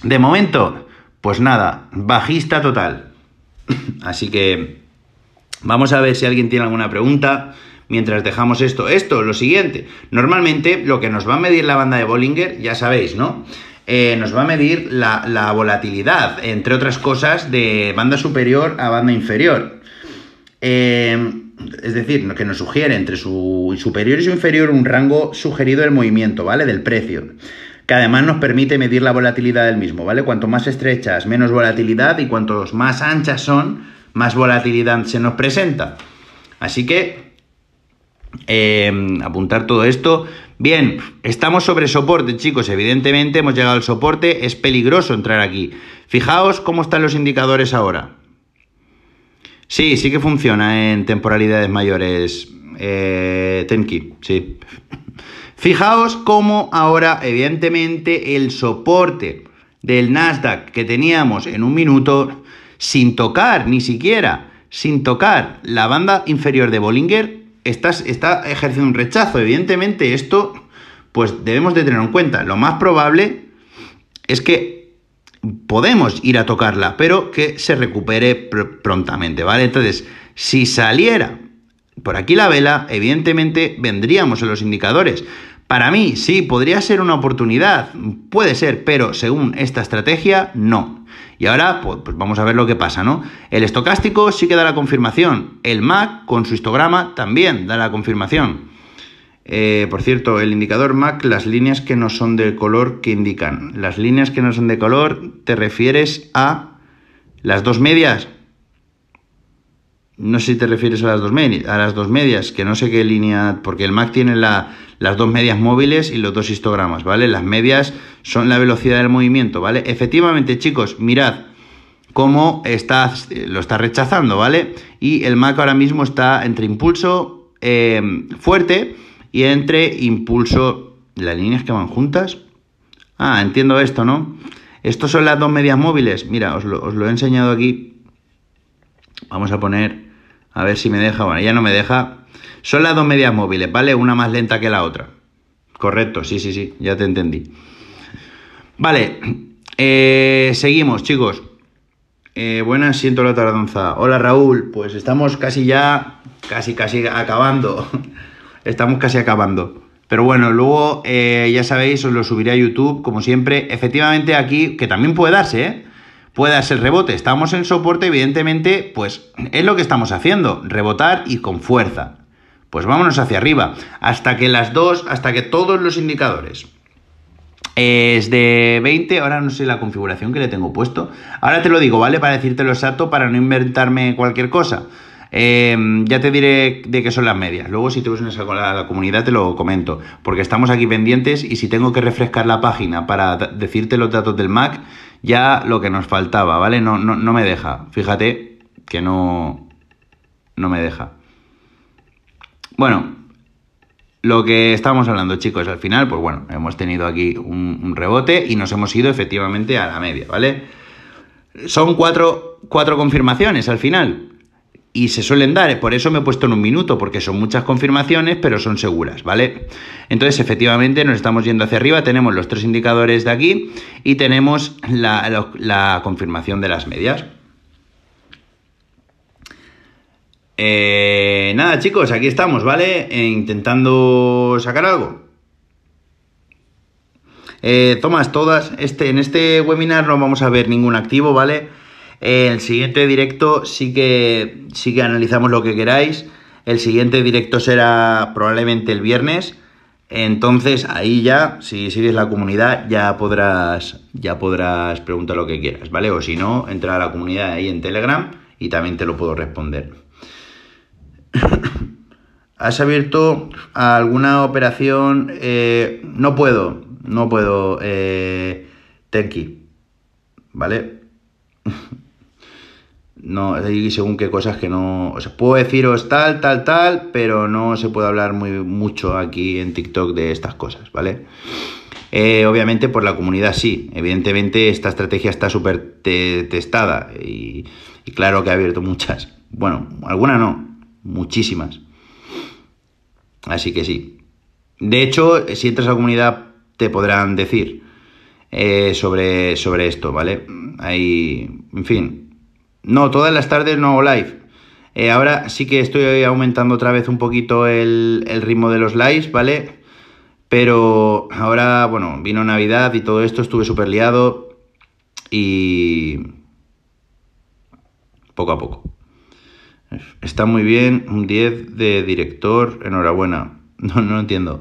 De momento, pues nada, bajista total. Así que vamos a ver si alguien tiene alguna pregunta mientras dejamos esto. Esto, lo siguiente. Normalmente lo que nos va a medir la banda de Bollinger, ya sabéis, ¿no? Eh, nos va a medir la, volatilidad, entre otras cosas, de banda superior a banda inferior. Eh, es decir, que nos sugiere entre su superior y su inferior un rango sugerido del movimiento, ¿vale? Del precio. Que además nos permite medir la volatilidad del mismo, ¿vale? Cuanto más estrechas, menos volatilidad y cuantos más anchas son, más volatilidad se nos presenta. Así que Em, apuntar todo esto. Bien, estamos sobre soporte, chicos. Evidentemente hemos llegado al soporte. Es peligroso entrar aquí. Fijaos cómo están los indicadores ahora. Sí, sí que funciona en temporalidades mayores. Eh, Tenki, sí. Fijaos cómo ahora, evidentemente, el soporte del Nasdaq que teníamos en un minuto, sin tocar ni siquiera, sin tocar la banda inferior de Bollinger, está ejerciendo un rechazo. Evidentemente esto, pues debemos de tenerlo en cuenta. Lo más probable es que podemos ir a tocarla, pero que se recupere prontamente, ¿vale? Entonces, si saliera por aquí la vela, evidentemente vendríamos a los indicadores. Para mí, sí, podría ser una oportunidad, puede ser, pero según esta estrategia, no. Y ahora, pues vamos a ver lo que pasa, ¿no? El estocástico sí que da la confirmación, el MAC con su histograma también da la confirmación. Eh, por cierto, el indicador MAC, las líneas que no son de color que indican. Las líneas que no son de color, ¿te refieres a las dos medias? No sé si te refieres a las dos, a las dos medias, que no sé qué línea, porque el Mac tiene las dos medias móviles y los dos histogramas, ¿vale? Las medias son la velocidad del movimiento, ¿vale? Efectivamente, chicos, mirad cómo está, lo está rechazando, ¿vale? Y el Mac ahora mismo está entre impulso em, fuerte y entre impulso... ¿Las líneas que van juntas? Ah, entiendo esto, ¿no? Estos son las dos medias móviles. Mira, os lo he enseñado aquí. Vamos a poner a ver si me deja. Bueno, ya no me deja. Son las dos medias móviles, ¿vale? Una más lenta que la otra. Correcto, sí, sí, sí, ya te entendí. Vale, eh, seguimos, chicos. Eh, buenas, siento la tardanza. Hola Raúl, pues estamos casi ya, casi, casi acabando. estamos casi acabando. Pero bueno, luego eh, ya sabéis, os lo subiré a YouTube, como siempre. Efectivamente, aquí, que también puede darse, ¿eh? pueda ser rebote. Estamos en soporte, evidentemente, pues es lo que estamos haciendo, rebotar y con fuerza. Pues vámonos hacia arriba, hasta que las dos, hasta que todos los indicadores eh, es de 20, ahora no sé la configuración que le tengo puesto. Ahora te lo digo, ¿vale? Para decírtelo exacto, para no inventarme cualquier cosa. Eh, ya te diré de qué son las medias. Luego, si te unes a la, la comunidad, te lo comento. Porque estamos aquí pendientes y si tengo que refrescar la página para decirte los datos del Mac, ya lo que nos faltaba, ¿vale? No, no, no me deja. Fíjate que no, no me deja. Bueno, lo que estamos hablando, chicos, al final, pues bueno, hemos tenido aquí un, rebote y nos hemos ido efectivamente a la media, ¿vale? Son cuatro, cuatro confirmaciones al final y se suelen dar, por eso me he puesto en un minuto, porque son muchas confirmaciones, pero son seguras, ¿vale? Entonces, efectivamente, nos estamos yendo hacia arriba, tenemos los tres indicadores de aquí y tenemos la, confirmación de las medias. Eh, nada, chicos, aquí estamos, ¿vale? Eh, intentando sacar algo. Eh, tomas todas, este, en este webinar no vamos a ver ningún activo, ¿vale? Eh, el siguiente directo sí que, sí que analizamos lo que queráis. El siguiente directo será probablemente el viernes. Entonces ahí ya, si sigues la comunidad, ya podrás, ya podrás preguntar lo que quieras, ¿vale? O si no, entra a la comunidad ahí en Telegram y también te lo puedo responder. ¿Has abierto alguna operación? Eh, no puedo, no puedo, eh, Tenki, ¿vale? No, según qué cosas que no. puedo deciros tal, tal, tal, pero no se puede hablar muy mucho aquí en TikTok de estas cosas, ¿vale? Eh, obviamente, por la comunidad sí. Evidentemente, esta estrategia está súper testada y, claro que ha abierto muchas. Bueno, algunas no, muchísimas. Así que sí. De hecho, si entras a la comunidad, te podrán decir eh, sobre, sobre esto, ¿vale? Hay, en fin, no, todas las tardes no hago live. Eh, ahora sí que estoy aumentando otra vez un poquito el, ritmo de los lives, ¿vale? Pero ahora, bueno, vino Navidad y todo esto, estuve súper liado y... Poco a poco. Está muy bien, un 10 de director, enhorabuena. No, no entiendo.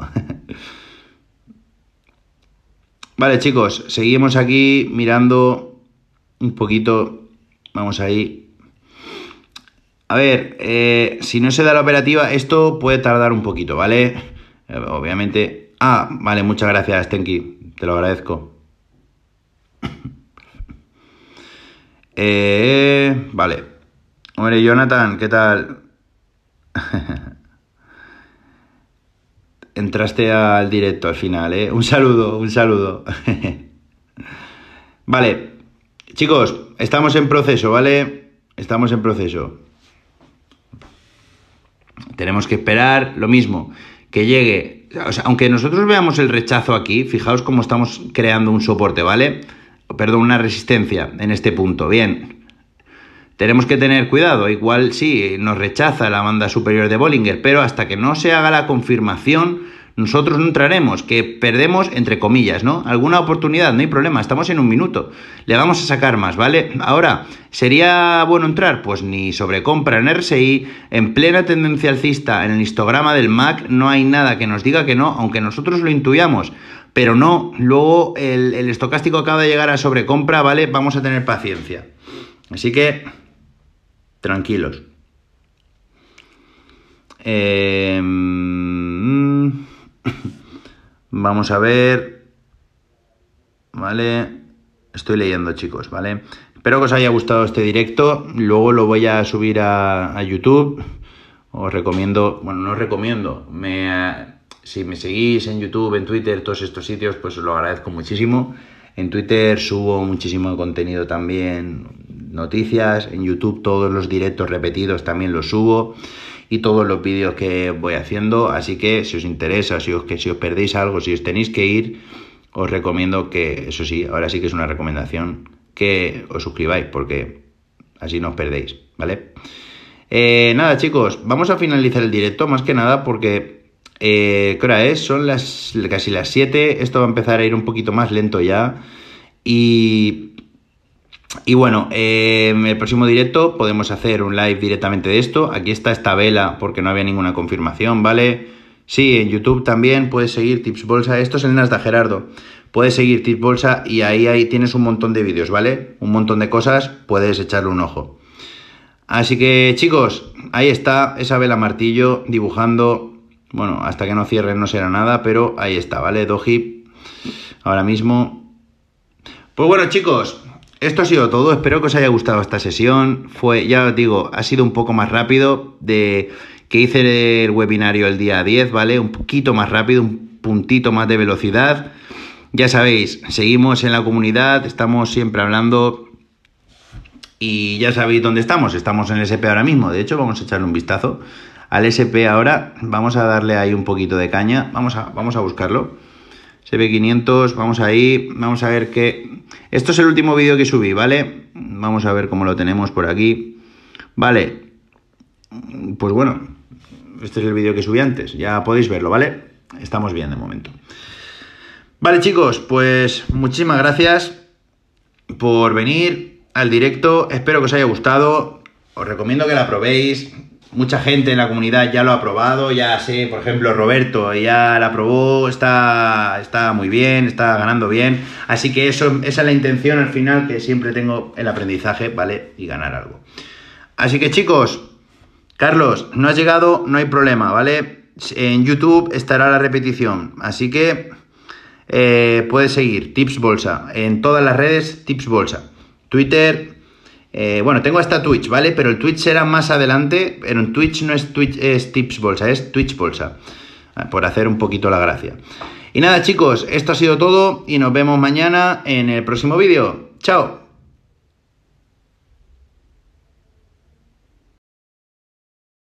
vale chicos, seguimos aquí mirando un poquito Vamos ahí. A ver, eh, si no se da la operativa, esto puede tardar un poquito, ¿vale? Eh, obviamente. Ah, vale, muchas gracias, Tenki. Te lo agradezco. Eh, vale. Hombre, Jonathan, ¿qué tal? Entraste al directo al final, ¿eh? Un saludo, un saludo. vale. Chicos, estamos en proceso, ¿vale? Estamos en proceso. Tenemos que esperar lo mismo, que llegue. aunque nosotros veamos el rechazo aquí, fijaos cómo estamos creando un soporte, ¿vale? Perdón, una resistencia en este punto. Bien. Tenemos que tener cuidado, igual sí, nos rechaza la banda superior de Bollinger, pero hasta que no se haga la confirmación, nosotros no entraremos, que perdemos entre comillas, ¿no? Alguna oportunidad, no hay problema, estamos en un minuto. Le vamos a sacar más, ¿vale? Ahora, ¿sería bueno entrar? Pues ni sobrecompra en RSI, en plena tendencia alcista, en el histograma del MAC, no hay nada que nos diga que no, aunque nosotros lo intuyamos. Pero no, luego el, el estocástico acaba de llegar a sobrecompra, ¿vale? Vamos a tener paciencia. Así que, tranquilos. Eh Vamos a ver. Vale. Estoy leyendo, chicos, ¿vale? Espero que os haya gustado este directo. Luego lo voy a subir a, YouTube. Os recomiendo, bueno, no os recomiendo. Me, eh, si me seguís en YouTube, en Twitter, todos estos sitios, pues os lo agradezco muchísimo. En Twitter subo muchísimo contenido también, noticias. En YouTube todos los directos repetidos también los subo y todos los vídeos que voy haciendo. Así que si os interesa, si os, os perdéis algo, si os tenéis que ir, os recomiendo que, eso sí, ahora sí que es una recomendación, que os suscribáis porque así no os perdéis, ¿vale? Eh, nada chicos, vamos a finalizar el directo más que nada porque, eh, ¿qué hora es? Son las, casi las 7, esto va a empezar a ir un poquito más lento ya y y bueno, en em, el próximo directo podemos hacer un live directamente de esto. Aquí está esta vela porque no había ninguna confirmación, ¿vale? Sí, en YouTube también puedes seguir Tips Bolsa. Esto es el Nasdaq Gerardo. Puedes seguir Tips Bolsa y ahí, ahí tienes un montón de vídeos, ¿vale? Un montón de cosas, puedes echarle un ojo. Así que chicos, ahí está esa vela martillo dibujando. Bueno, hasta que no cierre no será nada, pero ahí está, ¿vale? Doji, ahora mismo. Pues bueno chicos, esto ha sido todo, espero que os haya gustado esta sesión. Fue, ya os digo, ha sido un poco más rápido de que hice el webinario el día 10, ¿vale? Un poquito más rápido, un puntito más de velocidad. Ya sabéis, seguimos en la comunidad, estamos siempre hablando y ya sabéis dónde estamos. Estamos en el SP ahora mismo, de hecho vamos a echarle un vistazo al SP ahora. Vamos a darle ahí un poquito de caña, vamos a, vamos a buscarlo ve 500 vamos ahí, vamos a ver qué... Esto es el último vídeo que subí, ¿vale? Vamos a ver cómo lo tenemos por aquí. Vale, pues bueno, este es el vídeo que subí antes, ya podéis verlo, ¿vale? Estamos bien de momento. Vale chicos, pues muchísimas gracias por venir al directo, espero que os haya gustado, os recomiendo que la probéis, mucha gente en la comunidad ya lo ha probado, ya sé, por ejemplo, Roberto ya la probó, está, está muy bien, está ganando bien. Así que eso, esa es la intención al final que siempre tengo el aprendizaje, ¿vale? Y ganar algo. Así que chicos, Carlos, no has llegado, no hay problema, ¿vale? En YouTube estará la repetición, así que eh, puedes seguir Tips Bolsa en todas las redes Tips Bolsa, Twitter, eh, bueno, tengo hasta Twitch, ¿vale? Pero el Twitch será más adelante. Pero en Twitch no es Twitch, es Tips Bolsa, es Twitch Bolsa. Eh, por hacer un poquito la gracia. Y nada, chicos, esto ha sido todo y nos vemos mañana en el próximo vídeo. ¡Chao!